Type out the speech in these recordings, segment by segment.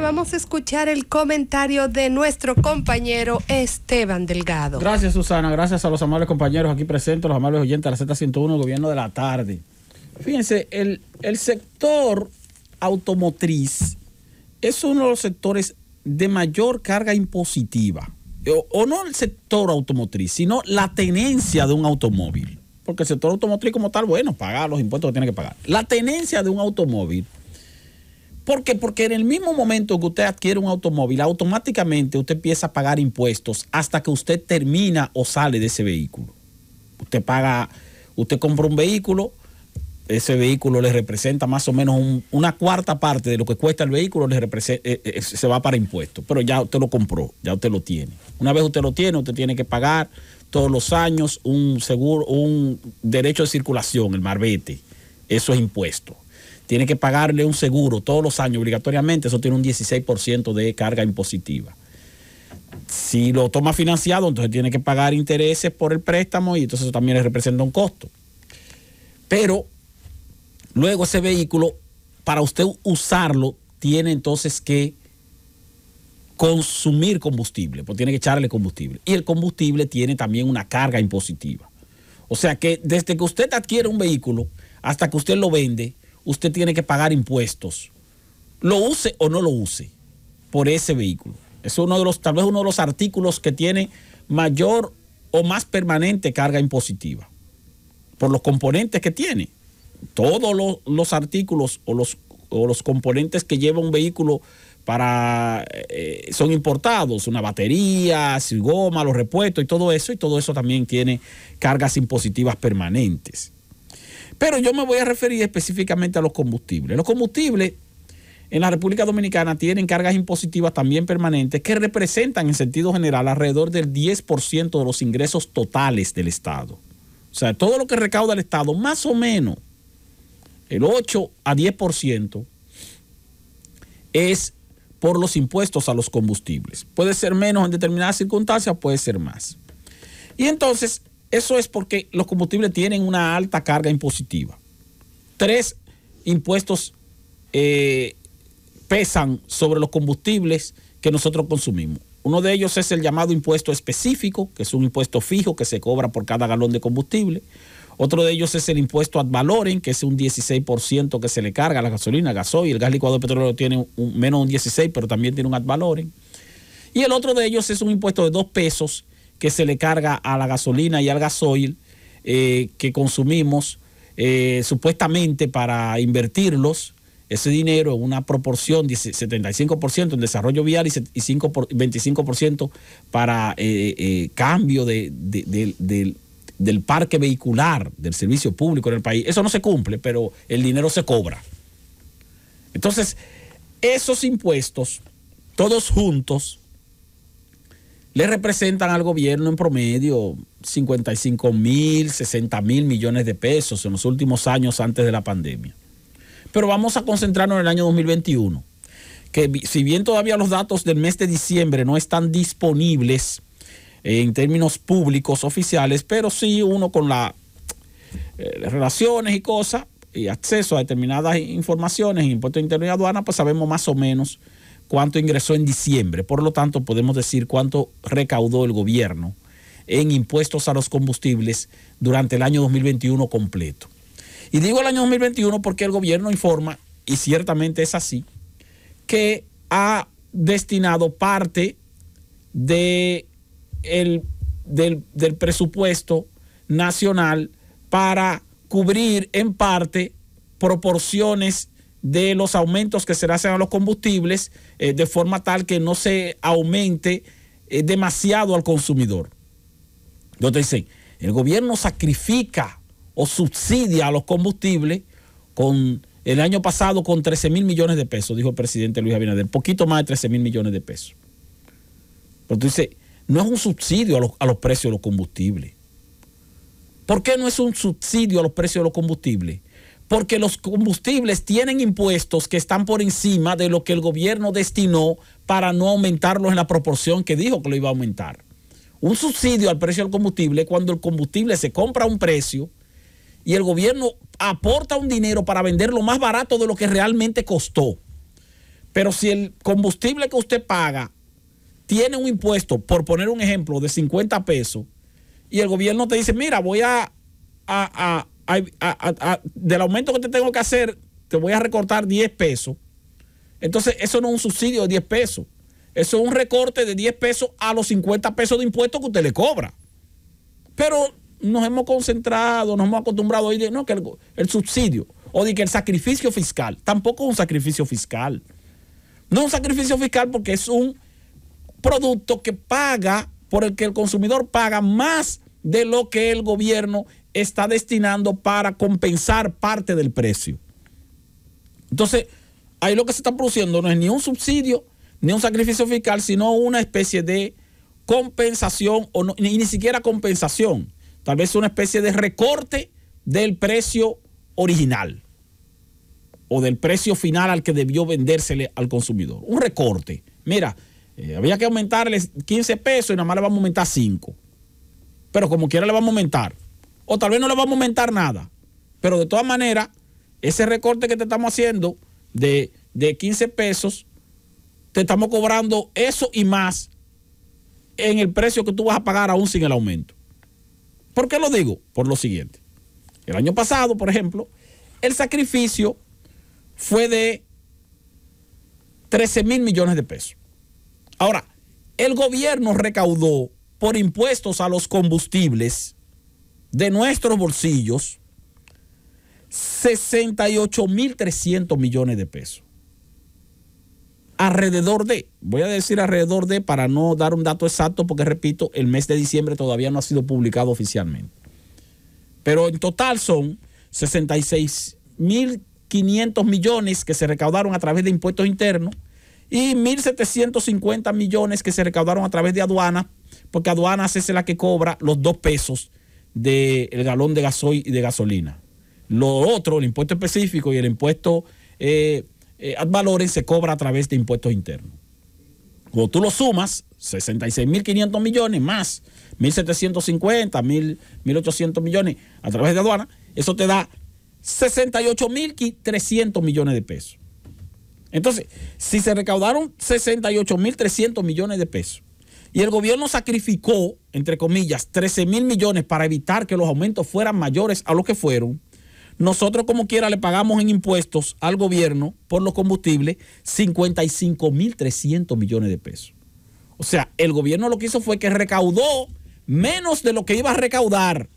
vamos a escuchar el comentario de nuestro compañero Esteban Delgado. Gracias, Susana. Gracias a los amables compañeros aquí presentes, los amables oyentes de la Z101, Gobierno de la Tarde. Fíjense, el, el sector automotriz es uno de los sectores de mayor carga impositiva. Eh, o, no el sector automotriz, sino la tenencia de un automóvil. Porque el sector automotriz como tal, bueno, paga los impuestos que tiene que pagar. La tenencia de un automóvil ¿Por qué? Porque en el mismo momento que usted adquiere un automóvil, automáticamente usted empieza a pagar impuestos hasta que usted termina o sale de ese vehículo. Usted paga, usted compra un vehículo, ese vehículo le representa más o menos una cuarta parte de lo que cuesta el vehículo, le representa, eh, eh, eh, se va para impuestos, pero ya usted lo compró, ya usted lo tiene. Una vez usted lo tiene, usted tiene que pagar todos los años un seguro, un derecho de circulación, el marbete. Eso es impuesto tiene que pagarle un seguro todos los años obligatoriamente, eso tiene un 16% de carga impositiva. Si lo toma financiado, entonces tiene que pagar intereses por el préstamo y entonces eso también le representa un costo. Pero luego ese vehículo, para usted usarlo, tiene entonces que consumir combustible, pues tiene que echarle combustible. Y el combustible tiene también una carga impositiva. O sea que desde que usted adquiere un vehículo hasta que usted lo vende, usted tiene que pagar impuestos. Lo use o no lo use por ese vehículo. Es uno de los, tal vez uno de los artículos que tiene mayor o más permanente carga impositiva por los componentes que tiene. Todos los, artículos o los, los componentes que lleva un vehículo para eh, son importados, una batería, su goma, los repuestos y todo eso, y todo eso también tiene cargas impositivas permanentes. Pero yo me voy a referir específicamente a los combustibles. Los combustibles en la República Dominicana tienen cargas impositivas también permanentes que representan en sentido general alrededor del 10% de los ingresos totales del Estado. O sea, todo lo que recauda el Estado, más o menos el 8 a 10%, es por los impuestos a los combustibles. Puede ser menos en determinadas circunstancias, puede ser más. Y entonces, eso es porque los combustibles tienen una alta carga impositiva. Tres impuestos eh, pesan sobre los combustibles que nosotros consumimos. Uno de ellos es el llamado impuesto específico, que es un impuesto fijo que se cobra por cada galón de combustible. Otro de ellos es el impuesto ad valorem, que es un 16% que se le carga a la gasolina, gasoil. El gas licuado de petróleo tiene un, menos un 16, pero también tiene un ad valorem. Y el otro de ellos es un impuesto de dos pesos que se le carga a la gasolina y al gasoil eh, que consumimos eh, supuestamente para invertirlos, ese dinero en una proporción de 75% en desarrollo vial y 25% para eh, cambio del, del parque vehicular, del servicio público en el país. Eso no se cumple, pero el dinero se cobra. Entonces, esos impuestos, todos juntos, le representan al gobierno en promedio 55 mil, 60 mil millones de pesos en los últimos años antes de la pandemia. Pero vamos a concentrarnos en el año 2021, que si bien todavía los datos del mes de diciembre no están disponibles eh, en términos públicos oficiales, pero sí uno con eh, las relaciones y cosas y acceso a determinadas informaciones en impuestos internos y aduanas, pues sabemos más o menos cuánto ingresó en diciembre. Por lo tanto, podemos decir cuánto recaudó el gobierno en impuestos a los combustibles durante el año 2021 completo. Y digo el año 2021 porque el gobierno informa, y ciertamente es así, que ha destinado parte de el, del, del presupuesto nacional para cubrir en parte proporciones de los aumentos que se hacen a los combustibles eh, de forma tal que no se aumente eh, demasiado al consumidor. Entonces dicen, el gobierno sacrifica o subsidia a los combustibles con el año pasado con 13 mil millones de pesos, dijo el presidente Luis Abinader, poquito más de 13 mil millones de pesos. Pero tú no es un subsidio a los, a los precios de los combustibles. ¿Por qué no es un subsidio a los precios de los combustibles? porque los combustibles tienen impuestos que están por encima de lo que el gobierno destinó para no aumentarlos en la proporción que dijo que lo iba a aumentar. Un subsidio al precio del combustible cuando el combustible se compra a un precio y el gobierno aporta un dinero para venderlo más barato de lo que realmente costó. Pero si el combustible que usted paga tiene un impuesto, por poner un ejemplo, de 50 pesos, y el gobierno te dice, mira, voy a, a, del aumento que te tengo que hacer, te voy a recortar 10 pesos. Entonces, eso no es un subsidio de 10 pesos. Eso es un recorte de 10 pesos a los 50 pesos de impuestos que usted le cobra. Pero nos hemos concentrado, nos hemos acostumbrado hoy no, que el, subsidio o de que el sacrificio fiscal, tampoco es un sacrificio fiscal. No es un sacrificio fiscal porque es un producto que paga, por el que el consumidor paga más de lo que el gobierno está destinando para compensar parte del precio. Entonces, ahí lo que se está produciendo no es ni un subsidio, ni un sacrificio fiscal, sino una especie de compensación, o ni, siquiera compensación, tal vez una especie de recorte del precio original o del precio final al que debió vendérsele al consumidor. Un recorte. Mira, eh, había que aumentarle 15 pesos y nada más le vamos a aumentar 5. Pero como quiera le vamos a aumentar o tal vez no le vamos a aumentar nada. Pero de todas maneras, ese recorte que te estamos haciendo de, de 15 pesos, te estamos cobrando eso y más en el precio que tú vas a pagar aún sin el aumento. ¿Por qué lo digo? Por lo siguiente. El año pasado, por ejemplo, el sacrificio fue de 13 mil millones de pesos. Ahora, el gobierno recaudó por impuestos a los combustibles de nuestros bolsillos 68.300 millones de pesos. Alrededor de, voy a decir alrededor de para no dar un dato exacto porque repito, el mes de diciembre todavía no ha sido publicado oficialmente. Pero en total son 66.500 millones que se recaudaron a través de impuestos internos y 1.750 millones que se recaudaron a través de aduanas, porque aduanas es la que cobra los dos pesos del galón de, gasoil, de gasolina. Lo otro, el impuesto específico y el impuesto eh, eh ad valores se cobra a través de impuestos internos. Cuando tú lo sumas, 66.500 millones más 1.750, 1.800 millones a través de aduana, eso te da 68.300 millones de pesos. Entonces, si se recaudaron 68.300 millones de pesos y el gobierno sacrificó, entre comillas, 13 mil millones para evitar que los aumentos fueran mayores a lo que fueron. Nosotros como quiera le pagamos en impuestos al gobierno por los combustibles 55 mil 300 millones de pesos. O sea, el gobierno lo que hizo fue que recaudó menos de lo que iba a recaudar.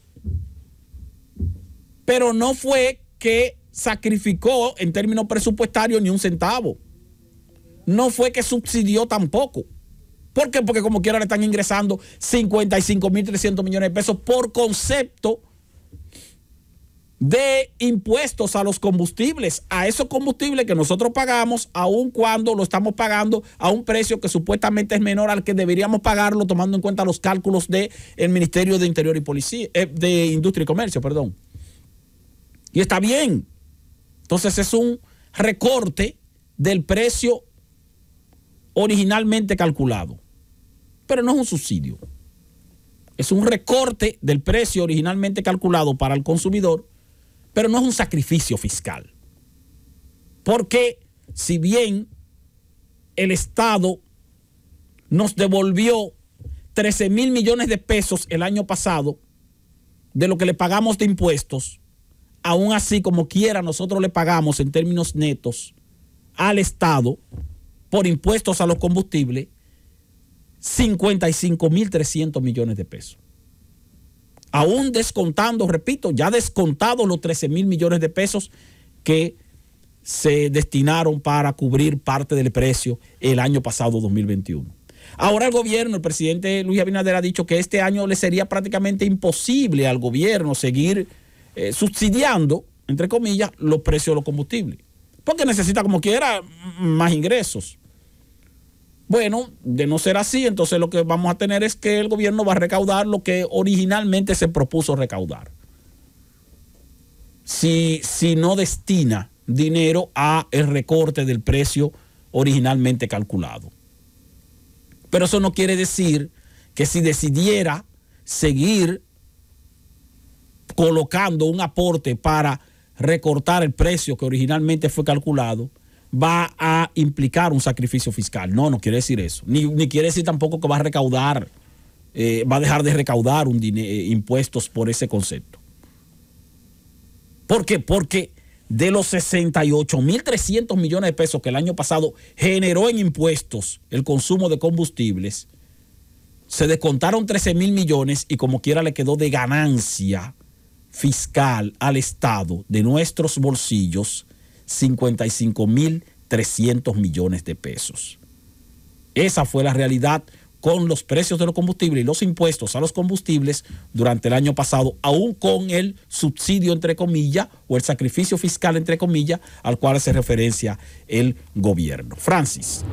Pero no fue que sacrificó en términos presupuestarios ni un centavo. No fue que subsidió tampoco. ¿Por qué? Porque como quiera le están ingresando 55.300 millones de pesos por concepto de impuestos a los combustibles, a esos combustibles que nosotros pagamos, aun cuando lo estamos pagando a un precio que supuestamente es menor al que deberíamos pagarlo, tomando en cuenta los cálculos del Ministerio de Interior y Policía, eh, de Industria y Comercio, perdón. Y está bien. Entonces es un recorte del precio originalmente calculado pero no es un subsidio. Es un recorte del precio originalmente calculado para el consumidor, pero no es un sacrificio fiscal. Porque si bien el Estado nos devolvió 13 mil millones de pesos el año pasado de lo que le pagamos de impuestos, aún así como quiera nosotros le pagamos en términos netos al Estado por impuestos a los combustibles 55.300 millones de pesos. Aún descontando, repito, ya descontados los 13.000 millones de pesos que se destinaron para cubrir parte del precio el año pasado, 2021. Ahora el gobierno, el presidente Luis Abinader ha dicho que este año le sería prácticamente imposible al gobierno seguir eh, subsidiando, entre comillas, los precios de los combustibles, porque necesita como quiera más ingresos. Bueno, de no ser así, entonces lo que vamos a tener es que el gobierno va a recaudar lo que originalmente se propuso recaudar. Si, no destina dinero a el recorte del precio originalmente calculado. Pero eso no quiere decir que si decidiera seguir colocando un aporte para recortar el precio que originalmente fue calculado, va a implicar un sacrificio fiscal. No, no quiere decir eso. Ni, quiere decir tampoco que va a recaudar, eh, va a dejar de recaudar un eh, impuestos por ese concepto. ¿Por qué? Porque de los 68.300 millones de pesos que el año pasado generó en impuestos el consumo de combustibles, se descontaron 13 mil millones y como quiera le quedó de ganancia fiscal al Estado de nuestros bolsillos 55.300 millones de pesos. Esa fue la realidad con los precios de los combustibles y los impuestos a los combustibles durante el año pasado, aún con el subsidio, entre comillas, o el sacrificio fiscal, entre comillas, al cual hace referencia el gobierno. Francis.